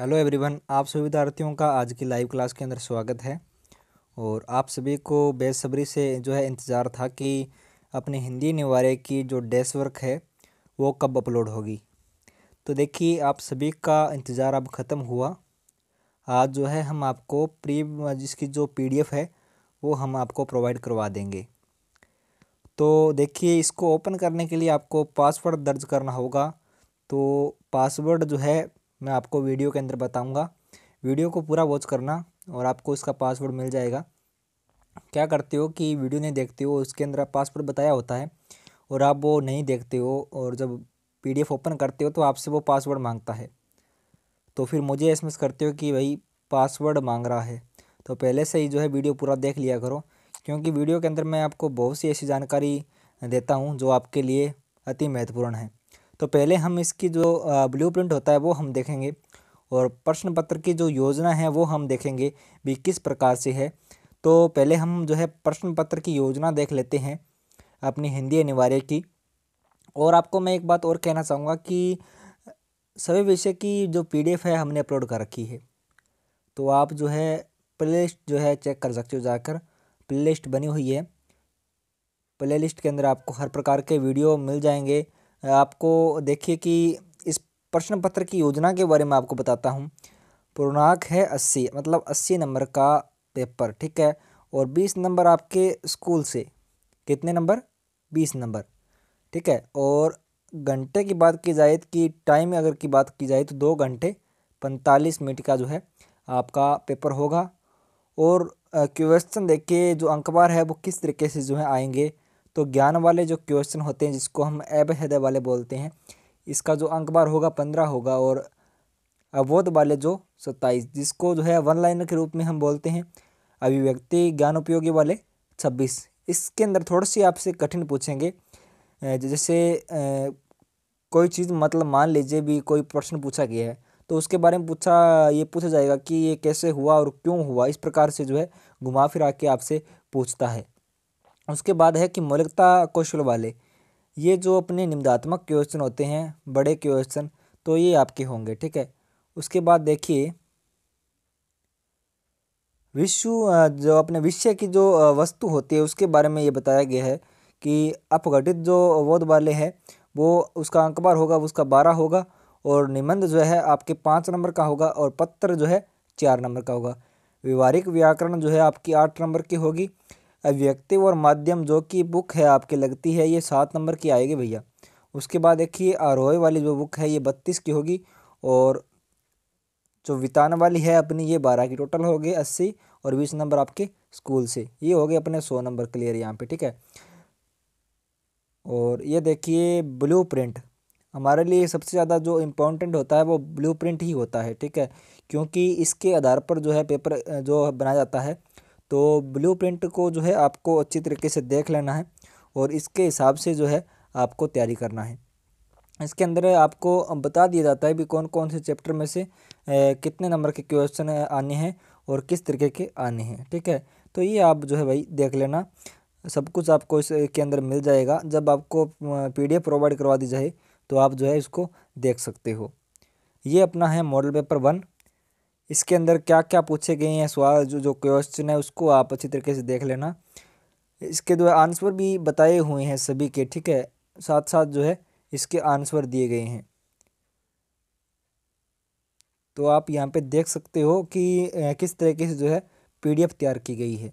hello everyone आप सभी विद्यार्थियों का आज की लाइव क्लास के अंदर स्वागत है और आप सभी को बेसब्री से जो है इंतज़ार था कि अपने हिंदी निवारे की जो डेस्क वर्क है वो कब अपलोड होगी तो देखिए आप सभी का इंतज़ार अब ख़त्म हुआ आज जो है हम आपको प्री जिसकी जो पीडीएफ है वो हम आपको प्रोवाइड करवा देंगे तो देखिए इसको ओपन करने के लिए आपको पासवर्ड दर्ज करना होगा तो पासवर्ड जो है मैं आपको वीडियो के अंदर बताऊंगा वीडियो को पूरा वॉच करना और आपको इसका पासवर्ड मिल जाएगा क्या करते हो कि वीडियो नहीं देखते हो उसके अंदर पासवर्ड बताया होता है और आप वो नहीं देखते हो और जब पी ओपन करते हो तो आपसे वो पासवर्ड मांगता है तो फिर मुझे एस करते हो कि भाई पासवर्ड मांग रहा है तो पहले से ही जो है वीडियो पूरा देख लिया करो क्योंकि वीडियो के अंदर मैं आपको बहुत सी ऐसी जानकारी देता हूँ जो आपके लिए अति महत्वपूर्ण है तो पहले हम इसकी जो ब्लूप्रिंट होता है वो हम देखेंगे और प्रश्न पत्र की जो योजना है वो हम देखेंगे भी किस प्रकार से है तो पहले हम जो है प्रश्न पत्र की योजना देख लेते हैं अपनी हिंदी अनिवार्य की और आपको मैं एक बात और कहना चाहूँगा कि सभी विषय की जो पीडीएफ है हमने अपलोड कर रखी है तो आप जो है प्लेलिस्ट जो है चेक कर सकते हो जाकर प्लेलिस्ट बनी हुई है प्लेलिस्ट के अंदर आपको हर प्रकार के वीडियो मिल जाएंगे आपको देखिए कि इस प्रश्न पत्र की योजना के बारे में आपको बताता हूँ पूर्णाक है अस्सी मतलब अस्सी नंबर का पेपर ठीक है और बीस नंबर आपके स्कूल से कितने नंबर बीस नंबर ठीक है और घंटे की बात की जाए कि टाइम अगर की बात की जाए तो दो घंटे पैंतालीस मिनट का जो है आपका पेपर होगा और क्वेश्चन देखिए जो अंकबार है वो किस तरीके से जो है आएंगे तो ज्ञान वाले जो क्वेश्चन होते हैं जिसको हम ऐब हृदय वाले बोलते हैं इसका जो अंक बार होगा पंद्रह होगा और अवोध वाले जो सत्ताईस जिसको जो है वन लाइनर के रूप में हम बोलते हैं अभिव्यक्ति ज्ञान उपयोगी वाले छब्बीस इसके अंदर थोड़ी सी आपसे कठिन पूछेंगे जैसे कोई चीज़ मतलब मान लीजिए भी कोई प्रश्न पूछा गया है तो उसके बारे में पूछा ये पूछा जाएगा कि ये कैसे हुआ और क्यों हुआ इस प्रकार से जो है घुमा फिरा के आपसे पूछता है उसके बाद है कि मौलिकता कौशल वाले ये जो अपने निम्दात्मक क्वेश्चन होते हैं बड़े क्वेश्चन तो ये आपके होंगे ठीक है उसके बाद देखिए विश्व जो अपने विषय की जो वस्तु होती है उसके बारे में ये बताया गया है कि अपघटित जो बोध वाले हैं वो उसका अंक बार होगा उसका बारह होगा और निबंध जो है आपके पाँच नंबर का होगा और पत्र जो है चार नंबर का होगा व्यवहारिक व्याकरण जो है आपकी आठ नंबर की होगी अभिव्यक्ति और माध्यम जो कि बुक है आपकी लगती है ये सात नंबर की आएगी भैया उसके बाद देखिए आरोह वाली जो बुक है ये बत्तीस की होगी और जो वितान वाली है अपनी ये बारह की टोटल हो गई अस्सी और बीस नंबर आपके स्कूल से ये हो गए अपने सौ नंबर क्लियर यहाँ पे ठीक है और ये देखिए ब्लू प्रिंट हमारे लिए सबसे ज़्यादा जो इम्पोर्टेंट होता है वो ब्लू प्रिंट ही होता है ठीक है क्योंकि इसके आधार पर जो है पेपर जो बनाया जाता है तो प्रिंट को जो है आपको अच्छी तरीके से देख लेना है और इसके हिसाब से जो है आपको तैयारी करना है इसके अंदर आपको बता दिया जाता है भी कौन कौन से चैप्टर में से ए, कितने नंबर के क्वेश्चन आने हैं और किस तरीके के आने हैं ठीक है तो ये आप जो है भाई देख लेना सब कुछ आपको इसके अंदर मिल जाएगा जब आपको पीडीएफ प्रोवाइड करवा दी जाए तो आप जो है इसको देख सकते हो ये अपना है मॉडल पेपर वन इसके अंदर क्या क्या पूछे गए हैं सवाल जो जो क्वेश्चन है उसको आप अच्छी तरीके से देख लेना इसके जो आंसर भी बताए हुए हैं सभी के ठीक है साथ साथ जो है इसके आंसर दिए गए हैं तो आप यहाँ पे देख सकते हो कि किस तरीके से जो है पीडीएफ तैयार की गई है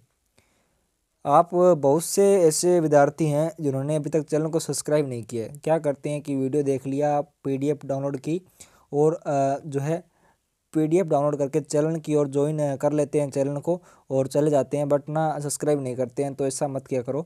आप बहुत से ऐसे विद्यार्थी हैं जिन्होंने अभी तक चैनल को सब्सक्राइब नहीं किया है क्या करते हैं कि वीडियो देख लिया पी डाउनलोड की और जो है पीडीएफ डाउनलोड करके चैनल की ओर ज्वाइन कर लेते हैं चैनल को और चले जाते हैं बट ना सब्सक्राइब नहीं करते हैं तो ऐसा मत किया करो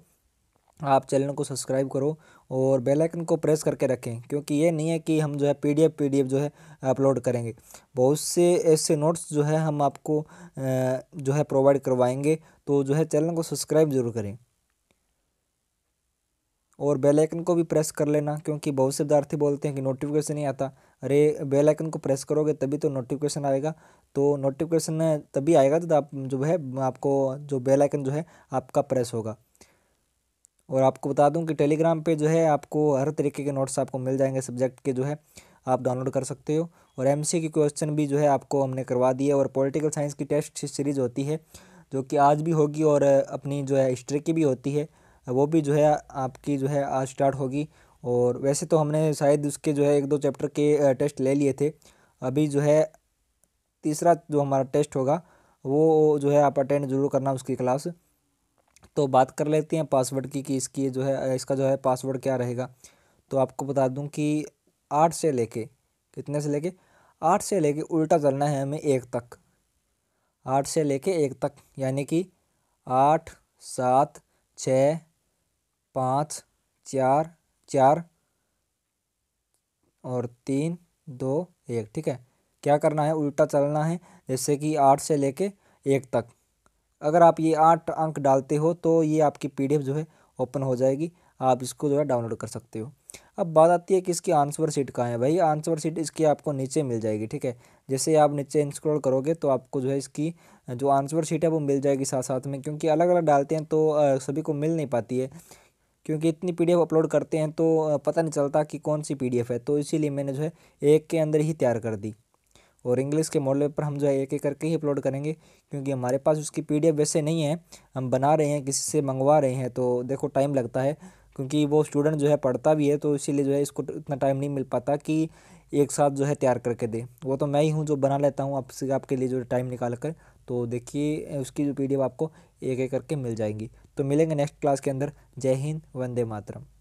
आप चैनल को सब्सक्राइब करो और बेल आइकन को प्रेस करके रखें क्योंकि ये नहीं है कि हम जो है पीडीएफ पीडीएफ जो है अपलोड करेंगे बहुत से ऐसे नोट्स जो है हम आपको जो है प्रोवाइड करवाएंगे तो जो है चैनल को सब्सक्राइब जरूर करें और बेल आइकन को भी प्रेस कर लेना क्योंकि बहुत से विद्यार्थी बोलते हैं कि नोटिफिकेशन नहीं आता अरे बेल आइकन को प्रेस करोगे तभी तो नोटिफिकेशन आएगा तो नोटिफिकेशन तभी आएगा जब आप जो है आपको जो बेल आइकन जो है आपका प्रेस होगा और आपको बता दूं कि टेलीग्राम पे जो है आपको हर तरीके के नोट्स आपको मिल जाएंगे सब्जेक्ट के जो है आप डाउनलोड कर सकते हो और एम के क्वेश्चन भी जो है आपको हमने करवा दिए और पोलिटिकल साइंस की टेस्ट सीरीज होती है जो कि आज भी होगी और अपनी जो है हिस्ट्री की भी होती है वो भी जो है आपकी जो है आज स्टार्ट होगी और वैसे तो हमने शायद उसके जो है एक दो चैप्टर के टेस्ट ले लिए थे अभी जो है तीसरा जो हमारा टेस्ट होगा वो जो है आप अटेंड जरूर करना उसकी क्लास तो बात कर लेते हैं पासवर्ड की कि इसकी जो है इसका जो है पासवर्ड क्या रहेगा तो आपको बता दूं कि आठ से लेके कितने से लेके आठ से लेके उल्टा चलना है हमें एक तक आठ से लेके एक तक यानी कि आठ सात छ पाँच चार चार और तीन दो एक ठीक है क्या करना है उल्टा चलना है जैसे कि आठ से लेके एक तक अगर आप ये आठ अंक डालते हो तो ये आपकी पीडीएफ जो है ओपन हो जाएगी आप इसको जो है डाउनलोड कर सकते हो अब बात आती है कि इसकी आंसर शीट कहाँ है भाई आंसर शीट इसकी आपको नीचे मिल जाएगी ठीक है जैसे आप नीचे इंस्क्रोल करोगे तो आपको जो है इसकी जो आंसर शीट है वो मिल जाएगी साथ साथ में क्योंकि अलग अलग डालते हैं तो सभी को मिल नहीं पाती है क्योंकि इतनी पीडीएफ अपलोड करते हैं तो पता नहीं चलता कि कौन सी पीडीएफ है तो इसीलिए मैंने जो है एक के अंदर ही तैयार कर दी और इंग्लिश के मॉडल पर हम जो है एक एक करके ही अपलोड करेंगे क्योंकि हमारे पास उसकी पी वैसे नहीं है हम बना रहे हैं किसी से मंगवा रहे हैं तो देखो टाइम लगता है क्योंकि वो स्टूडेंट जो है पढ़ता भी है तो इसीलिए जो है इसको इतना टाइम नहीं मिल पाता कि एक साथ जो है तैयार करके दे वो तो मैं ही हूँ जो बना लेता हूँ आपसे आपके लिए जो टाइम निकाल कर तो देखिए उसकी जो पी आपको एक एक करके मिल जाएंगी तो मिलेंगे नेक्स्ट क्लास के अंदर जय हिंद वंदे मातरम